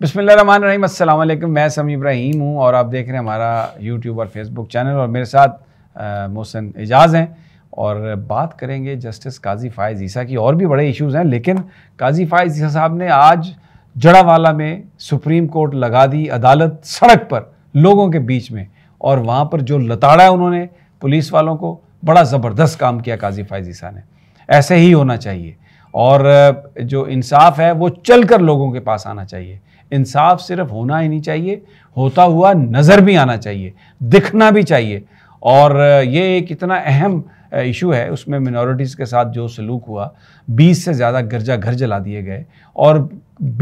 बिसमीम अल्लाम मैं समी इब्राहिम हूँ और आप देख रहे हैं हमारा यूट्यूब और फेसबुक चैनल और मेरे साथ मोहसिन एजाज़ हैं और बात करेंगे जस्टिस काजी फ़ायज़ ईसा की और भी बड़े इश्यूज़ हैं लेकिन काजी फ़ायज़ ईसा साहब ने आज जड़ावाला में सुप्रीम कोर्ट लगा दी अदालत सड़क पर लोगों के बीच में और वहाँ पर जो लताड़ा है उन्होंने पुलिस वालों को बड़ा ज़बरदस्त काम किया काजी फ़ायज़ ईसा ने ऐसे ही होना चाहिए और जो इंसाफ है वो चल कर लोगों के पास आना चाहिए इंसाफ सिर्फ होना ही नहीं चाहिए होता हुआ नज़र भी आना चाहिए दिखना भी चाहिए और ये एक इतना अहम इशू है उसमें मिनोरिटीज़ के साथ जो सलूक हुआ 20 से ज़्यादा गिरजा घर जला दिए गए और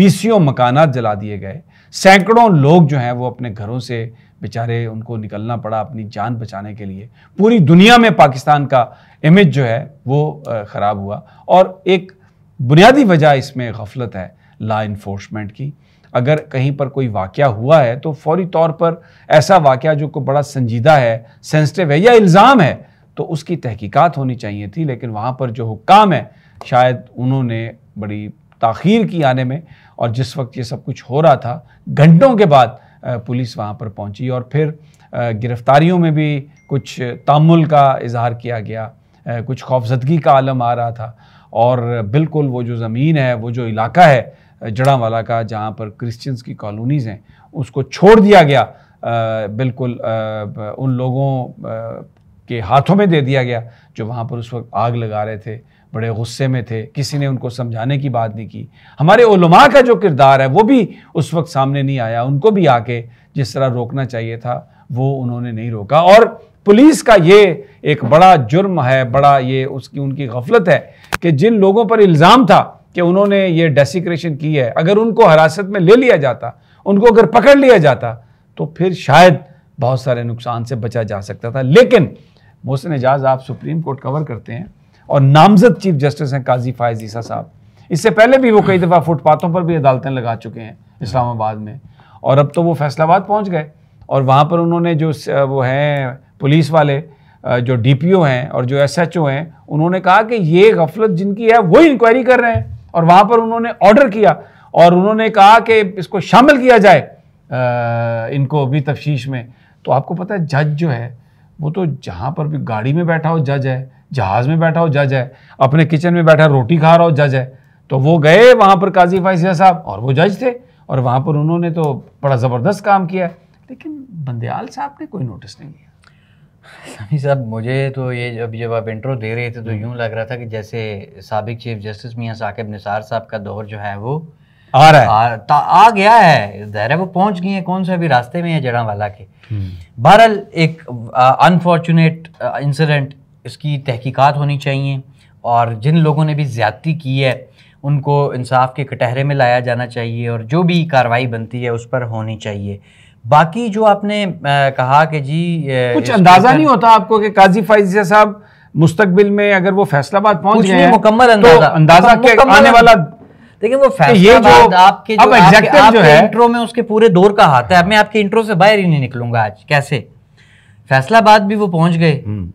बीसियों मकानात जला दिए गए सैकड़ों लोग जो हैं वो अपने घरों से बेचारे उनको निकलना पड़ा अपनी जान बचाने के लिए पूरी दुनिया में पाकिस्तान का इमेज जो है वो ख़राब हुआ और एक बुनियादी वजह इसमें गफलत है ला इन्फोर्समेंट की अगर कहीं पर कोई वाक़ हुआ है तो फौरी तौर पर ऐसा वाक़ जो को बड़ा संजीदा है सेंसिटिव है या इल्ज़ाम है तो उसकी तहकीकात होनी चाहिए थी लेकिन वहाँ पर जो हुक्म है शायद उन्होंने बड़ी तखीर की आने में और जिस वक्त ये सब कुछ हो रहा था घंटों के बाद पुलिस वहाँ पर पहुँची और फिर गिरफ्तारियों में भी कुछ तामुल का इजहार किया गया कुछ खौफजदगी का आलम आ रहा था और बिल्कुल वो जो ज़मीन है वो जो इलाका है जड़ा वाला का जहाँ पर क्रिश्चियंस की कॉलोनीज़ हैं उसको छोड़ दिया गया आ, बिल्कुल आ, उन लोगों आ, के हाथों में दे दिया गया जो वहाँ पर उस वक्त आग लगा रहे थे बड़े गुस्से में थे किसी ने उनको समझाने की बात नहीं की हमारे उलमा का जो किरदार है वो भी उस वक्त सामने नहीं आया उनको भी आके जिस तरह रोकना चाहिए था वो उन्होंने नहीं रोका और पुलिस का ये एक बड़ा जुर्म है बड़ा ये उसकी उनकी गफलत है कि जिन लोगों पर इल्ज़ाम था कि उन्होंने ये डेसिक्रेशन की है अगर उनको हिरासत में ले लिया जाता उनको अगर पकड़ लिया जाता तो फिर शायद बहुत सारे नुकसान से बचा जा सकता था लेकिन मोहसिन एजाज आप सुप्रीम कोर्ट कवर करते हैं और नामजद चीफ जस्टिस हैं काजी फायज ईसा साहब इससे पहले भी वो कई दफ़ा फुटपाथों पर भी अदालतें लगा चुके हैं इस्लामाबाद में और अब तो वो फैसलाबाद पहुंच गए और वहाँ पर उन्होंने जो वो हैं पुलिस वाले जो डीपीओ हैं और जो एसएचओ हैं उन्होंने कहा कि ये गफलत जिनकी है वही इंक्वायरी कर रहे हैं और वहाँ पर उन्होंने ऑर्डर किया और उन्होंने कहा कि इसको शामिल किया जाए आ, इनको अभी तफ्श में तो आपको पता है जज जो है वो तो जहाँ पर भी गाड़ी में बैठा हो जज है जहाज़ में बैठा हो जज है अपने किचन में बैठा रोटी खा रहा हो जज है तो वो गए वहाँ पर काजी फाइसिया साहब और वो जज थे और वहाँ पर उन्होंने तो बड़ा ज़बरदस्त काम किया लेकिन बंदयाल साहब ने कोई नोटिस नहीं लिया समी साहब मुझे तो ये जब जब आप इंट्रो दे रहे थे तो हम्म। यूँ लग रहा था कि जैसे सबक चीफ जस्टिस मियाँ साकिब निसार साहब का दौर जो है वो आ रहा है आ, ता, आ गया है ज़ाहिर वो पहुंच गए हैं कौन सा अभी रास्ते में है जड़ा वाला के हम्म। बहरहाल एक अनफॉर्चुनेट इंसिडेंट इसकी तहकीकात होनी चाहिए और जिन लोगों ने भी ज़्यादती की है उनको इंसाफ के कटहरे में लाया जाना चाहिए और जो भी कार्रवाई बनती है उस पर होनी चाहिए बाकी जो आपने आ, कहा कि जी कुछ अंदाज़ा नहीं होता आपको कि काजी फाइजिया साहब मुस्तकबिल में अगर वो फैसलाबाद पहुंच गए मुकम्मल अंदाजा तो अंदाजा के आने वाला देखिए वो फैसलाबाद आपके जो, आपके जो है इंट्रो में उसके पूरे दौर का हाथ है अब मैं आपके इंट्रो से बाहर ही नहीं निकलूंगा आज कैसे फैसलाबाद भी वो पहुंच गए हम्म।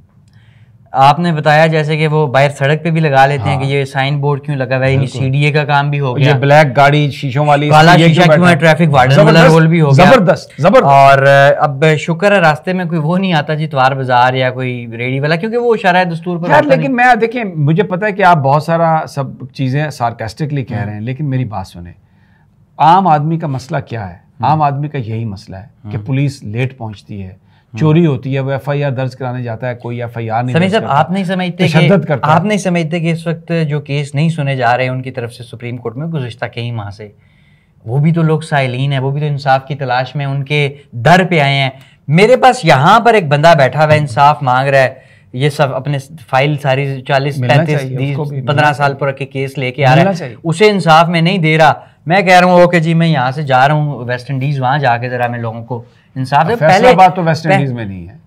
आपने बताया जैसे कि वो बाहर सड़क पे भी लगा लेते हाँ। हैं कि हाँ। ये साइन बोर्ड क्यों लगा हुआ है सीडीए का काम भी हो गया ये ब्लैक गाड़ी शीशों वाली काला शीशा क्यों है ट्रैफिक वार्डन वाला रोल भी हो गया जबरदस्त जबरदस्त और अब शुक्र है रास्ते में कोई वो नहीं आता जी त्वार बाजार या कोई रेडी वाला क्योंकि वो शराय दस्तूर पर लेकिन मैं देखिए मुझे पता है कि आप बहुत सारा सब चीज़ें सार्केस्टिकली कह हाँ। रहे हैं लेकिन मेरी बात सुने आम आदमी का मसला क्या है हाँ। आम आदमी का यही मसला है कि पुलिस लेट पहुंचती है चोरी होती है वो एफ दर्ज कराने जाता है कोई एफ आई आर नहीं साहब आप नहीं समझते आप नहीं समझते कि इस वक्त जो केस नहीं सुने जा रहे हैं उनकी तरफ से सुप्रीम कोर्ट में गुजशत कई माह से वो भी तो लोग साइलिन है वो भी तो इंसाफ की तलाश में उनके दर पे आए हैं मेरे पास यहाँ पर एक बंदा बैठा हुआ इंसाफ मांग रहा है ये सब अपने फाइल सारी चालीस पैंतीस पंद्रह साल पर के केस लेके आ रहा है उसे इंसाफ में नहीं दे रहा मैं कह रहा हूँ ओके जी मैं यहाँ से जा रहा हूँ वेस्ट इंडीज वहां जाके जरा मैं लोगों को इंसाफ है पहले बात तो वेस्ट इंडीज में नहीं है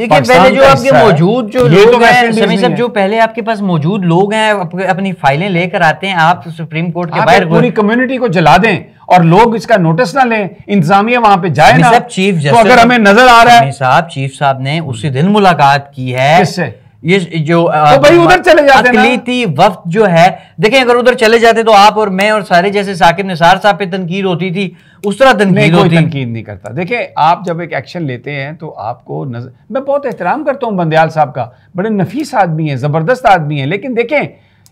देखिए पहले जो आपके मौजूद जो तो लोग तो हैं सब जो पहले आपके पास मौजूद लोग हैं अपनी फाइलें लेकर आते हैं आप सुप्रीम कोर्ट के बाहर पूरी कम्युनिटी को जला दें और लोग इसका नोटिस ना लें इंतजामिया वहां पे जाए ना चीफ तो अगर हमें नजर आ रहा है साहब चीफ साहब ने उसी दिन मुलाकात की है किससे ये जो तो भाई उधर चले जाते अकलीती वक्त जो है देखें अगर उधर चले जाते तो आप और मैं और सारे जैसे साकिब निसार साहब पे तनकीद होती थी उस तरह तनकीद होती तनकीद नहीं करता देखिए आप जब एक एक्शन लेते हैं तो आपको नजर मैं बहुत एहतराम करता हूँ बंदयाल साहब का बड़े नफीस आदमी है ज़बरदस्त आदमी है लेकिन देखें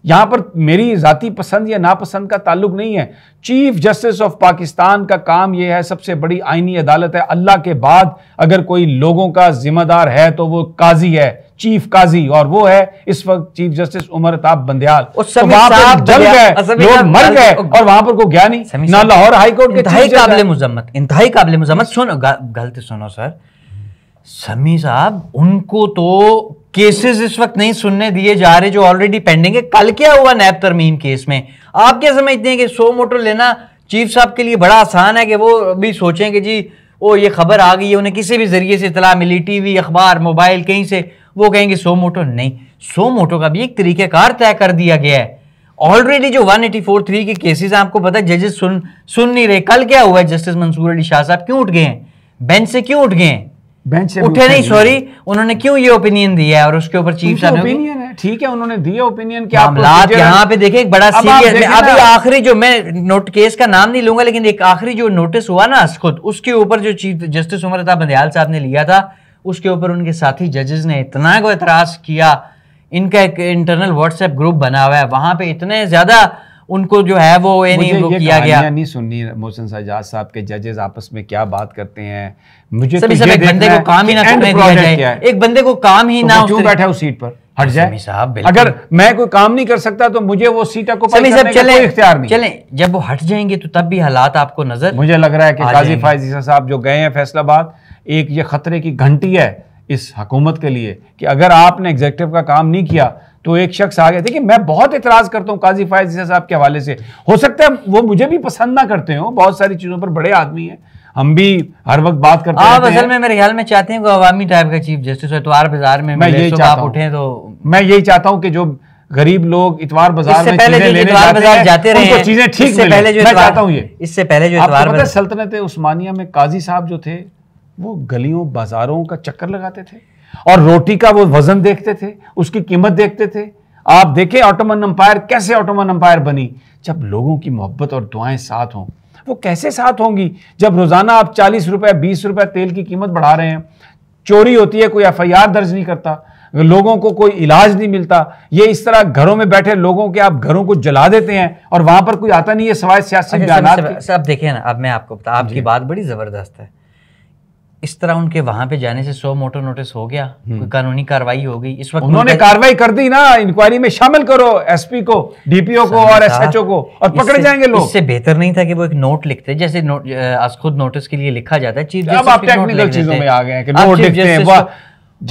यहां पर मेरी जाति पसंद या नापसंद का ताल्लुक नहीं है चीफ जस्टिस ऑफ पाकिस्तान का काम यह है सबसे बड़ी आईनी अदालत है अल्लाह के बाद अगर कोई लोगों का जिम्मेदार है तो वो काजी है चीफ काजी और वो है इस वक्त चीफ जस्टिस उमर ताब बंदयाल जल गए लोग मर गए और वहां पर कोई गया नहीं ना लाहौर हाईकोर्ट के काबिल मजम्मत इंतहाई काबिल मजम्मत सुनो गलत सुनो सर समी साहब उनको तो केसेस इस वक्त नहीं सुनने दिए जा रहे जो ऑलरेडी पेंडिंग है कल क्या हुआ नैब तरमीम केस में आप क्या समझते हैं कि सो मोटो लेना चीफ साहब के लिए बड़ा आसान है कि वो भी सोचें कि जी ओ ये खबर आ गई है उन्हें किसी भी जरिए से इतला मिली टीवी अखबार मोबाइल कहीं से वो कहेंगे सो मोटो नहीं सो मोटो का भी एक तरीकेकार तय कर दिया गया है ऑलरेडी जो एटी थ्री के केसेस आपको पता है जजेस सुन सुन नहीं रहे कल क्या हुआ है जस्टिस मंसूर अली शाह साहब क्यों उठ गए हैं बेंच से क्यों उठ गए हैं बेंच से उठे नहीं सॉरी उन्होंने क्यों ये ओपिनियन दिया है और उसके ऊपर चीफ साहब ओपिनियन है ठीक है उन्होंने दिया ओपिनियन क्या आप यहाँ पे देखे एक बड़ा सीरियस अभी आखिरी जो मैं नोट केस का नाम नहीं लूंगा लेकिन एक आखिरी जो नोटिस हुआ ना खुद उसके ऊपर जो चीफ जस्टिस उमर अता बंदयाल साहब ने लिया था उसके ऊपर उनके साथी जजेस ने इतना को एतराज़ किया इनका एक इंटरनल व्हाट्सएप ग्रुप बना हुआ है वहां पे इतने ज़्यादा उनको जो है वो ये नहीं वो किया गया नहीं सुननी मोहसिन सजाद साहब के जजेस आपस में क्या बात करते हैं मुझे सभी तो सभी तो एक बंदे को काम ही तो ना करने दिया जाए एक बंदे को काम ही ना क्यों बैठा उस सीट पर हट जाए साहब अगर मैं कोई काम नहीं कर सकता तो मुझे वो सीट को चले इख्तियार नहीं चले जब वो हट जाएंगे तो तब भी हालात आपको नजर मुझे लग रहा है कि काजी फायजी साहब जो गए हैं फैसलाबाद एक ये ख़तरे की घंटी है इस हकूमत के लिए कि अगर आपने एग्जेक्टिव का काम नहीं किया तो एक शख्स आ गया देखिए मैं बहुत इतराज़ करता हूँ काजी फायज साहब के हवाले से हो सकता है वो मुझे भी पसंद ना करते हो बहुत सारी चीज़ों पर बड़े आदमी हैं हम भी हर वक्त बात करते आप असल में मेरे ख्याल में चाहते हैं अवामी टाइप का चीफ जस्टिस इतवार बाजार में मैं यही चाहता आप तो मैं यही चाहता हूँ कि जो गरीब लोग इतवार बाजार में पहले जो इतवार जाते, जाते जाते रहे चीजें ठीक से पहले जो मैं चाहता हूँ ये इससे पहले जो इतवार सल्तनत उस्मानिया में काजी साहब जो थे वो गलियों बाजारों का चक्कर लगाते थे और रोटी का वो वजन देखते थे उसकी कीमत देखते थे आप देखें ऑटोमन अंपायर कैसे ऑटोमन अम्पायर बनी जब लोगों की मोहब्बत और दुआएं साथ हों वो कैसे साथ होंगी जब रोज़ाना आप चालीस रुपए बीस रुपए तेल की कीमत बढ़ा रहे हैं चोरी होती है कोई एफ दर्ज नहीं करता लोगों को कोई इलाज नहीं मिलता ये इस तरह घरों में बैठे लोगों के आप घरों को जला देते हैं और वहां पर कोई आता नहीं है सवाए सियासी अच्छा, सब, ना अब मैं आपको बता आपकी बात बड़ी जबरदस्त है इस तरह उनके वहां पे जाने से सौ मोटो नोटिस हो गया हम्म। कोई कानूनी कार्रवाई हो गई इस वक्त उन्होंने कार्रवाई कर दी ना इंक्वायरी में शामिल करो एसपी को डीपीओ को और एसएचओ को और पकड़े जाएंगे लोग इससे बेहतर नहीं था कि वो एक नोट लिखते जैसे नोट आज खुद नोटिस के लिए लिखा जाता है चीफ अब आप टेक्निकल चीजों में आ गए हैं कि नोट लिखते हैं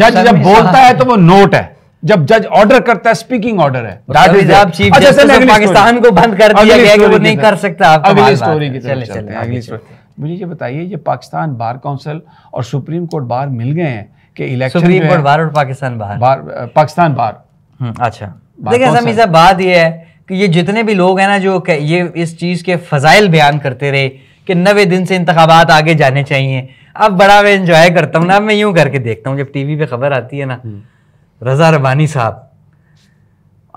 जज जब बोलता है तो वो नोट है जब जज ऑर्डर करता है स्पीकिंग ऑर्डर है पाकिस्तान अच्छा, को बंद कर दिया गया वो नहीं कर सकता अगली स्टोरी की चले चलते हैं अगली स्टोरी मुझे ये बताइए ये पाकिस्तान बार काउंसिल और सुप्रीम कोर्ट बार मिल गए हैं कि इलेक्शन सुप्रीम कोर्ट बार और पाकिस्तान बार बार पाकिस्तान बार हम्म, अच्छा देखिए समी बात यह है कि ये जितने भी लोग हैं ना जो ये इस चीज़ के फजाइल बयान करते रहे कि नवे दिन से इंतबात आगे जाने चाहिए अब बड़ा मैं इंजॉय करता हूँ ना मैं यूं करके देखता हूँ जब टीवी पे खबर आती है ना हम्म। रजा रबानी साहब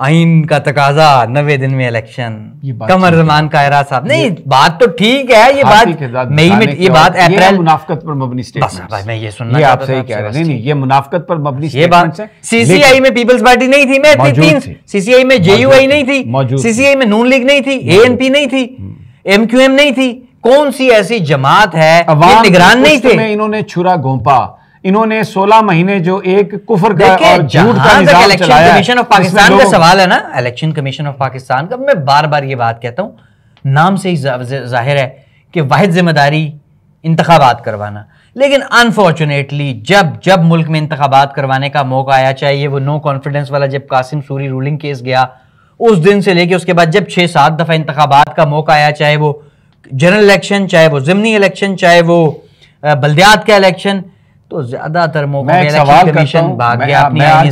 आइन का तकाजा नवे दिन में इलेक्शन कमर जमान कायरा साहब नहीं बात तो ठीक है ये बात मई में ये बात अप्रैल मुनाफकत पर मबनी स्टेटमेंट मैं ये सुनना ये आप सही कह रहे हैं नहीं ये मुनाफकत पर मबनी स्टेटमेंट है सीसीआई में पीपल्स पार्टी नहीं थी मैं तीन सीसीआई में जेयूआई नहीं थी सीसीआई में नून लीग नहीं थी एएनपी नहीं थी एमक्यूएम नहीं थी कौन सी ऐसी जमात है निगरान नहीं थे इन्होंने छुरा घोंपा इन्होंने 16 महीने जो एक कुफर का और झूठ का निजाम चलाया कमीशन ऑफ पाकिस्तान का सवाल है ना इलेक्शन कमीशन ऑफ पाकिस्तान का मैं बार बार ये बात कहता हूँ नाम से ही जाहिर है कि वाद जिम्मेदारी इंतबात करवाना लेकिन अनफॉर्चुनेटली जब जब मुल्क में इंतबात करवाने का मौका आया चाहे वो नो कॉन्फिडेंस वाला जब कासिम सूरी रूलिंग केस गया उस दिन से लेके उसके बाद जब छः सात दफ़ा इंतबात का मौका आया चाहे वो जनरल इलेक्शन चाहे वो ज़मनी इलेक्शन चाहे वो बल्दियात का इलेक्शन तो ज्यादातर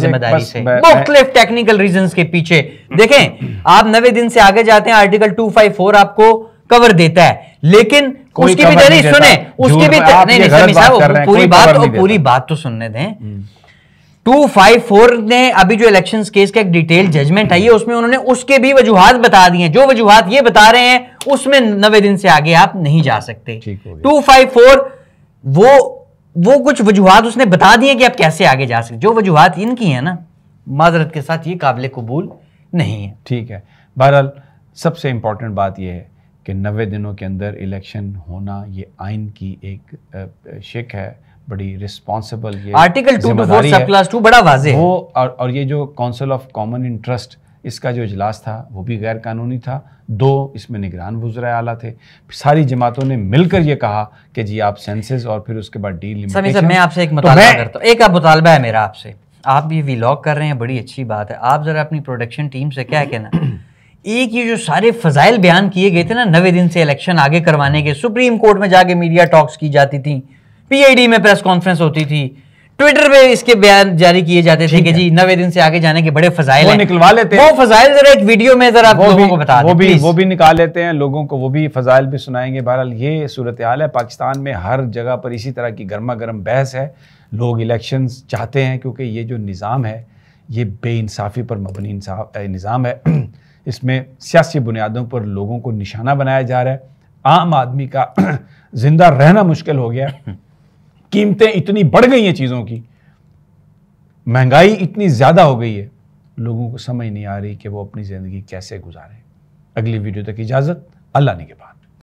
जिम्मेदारी से टेक्निकल रीजन के पीछे देखें आप नवे दिन से आगे जाते हैं आर्टिकल टू फाइव फोर आपको कवर देता है लेकिन उसकी भी नहीं सुने उसकी भी पूरी बात तो पूरी बात तो सुनने दें 254 हम्म। ने अभी जो इलेक्शंस केस का एक डिटेल जजमेंट आई है उसमें उन्होंने उसके भी वजूहत बता दिए जो वजूहत ये बता रहे हैं उसमें नवे दिन से आगे आप नहीं जा सकते 254 वो वो कुछ वजूहत उसने बता दिए कि आप कैसे आगे जा सकते जो वजूहत इनकी है ना माजरत के साथ ये काबिल कबूल नहीं है ठीक है बहरहाल सबसे इम्पॉर्टेंट बात यह है कि नबे दिनों के अंदर इलेक्शन होना ये आइन की एक शिक है बड़ी responsible article two two class two बड़ा वाजे वो और, और ये जो काउंसिल ऑफ कॉमन इंटरेस्ट इसका जो इजलास था वो भी गैर कानूनी था दो इसमें निगरान बुजरा आला थे सारी जमातों ने मिलकर ये कहा कि जी आप सेंसेस और फिर उसके बाद डील मैं आपसे एक तो मुतालबा तो करता हूँ एक मुतालबा है मेरा आपसे आप ये वीलॉग कर रहे हैं बड़ी अच्छी बात है आप ज़रा अपनी प्रोडक्शन टीम से क्या कहना एक ये जो सारे फजाइल बयान किए गए थे ना नवे दिन से इलेक्शन आगे करवाने के सुप्रीम कोर्ट में जाके मीडिया टॉक्स की जाती थी पीआईडी में प्रेस कॉन्फ्रेंस होती थी ट्विटर पे इसके बयान जारी किए जाते थे कि जी नवे दिन से आगे जाने के बड़े फजाइल वो निकलवा लेते हैं वो फजाइल जरा एक वीडियो में जरा लोगों को बता वो भी वो भी निकाल लेते हैं लोगों को वो भी फजाइल भी सुनाएंगे बहरहाल ये सूरत हाल है पाकिस्तान में हर जगह पर इसी तरह की गर्मा गर्म बहस है लोग इलेक्शन चाहते हैं क्योंकि ये जो निज़ाम है ये इंसाफी पर मबनी निज़ाम है इसमें सियासी बुनियादों पर लोगों को निशाना बनाया जा रहा है आम आदमी का जिंदा रहना मुश्किल हो गया कीमतें इतनी बढ़ गई हैं चीज़ों की महंगाई इतनी ज़्यादा हो गई है लोगों को समझ नहीं आ रही कि वो अपनी ज़िंदगी कैसे गुजारें अगली वीडियो तक इजाज़त अल्लाह ने के पास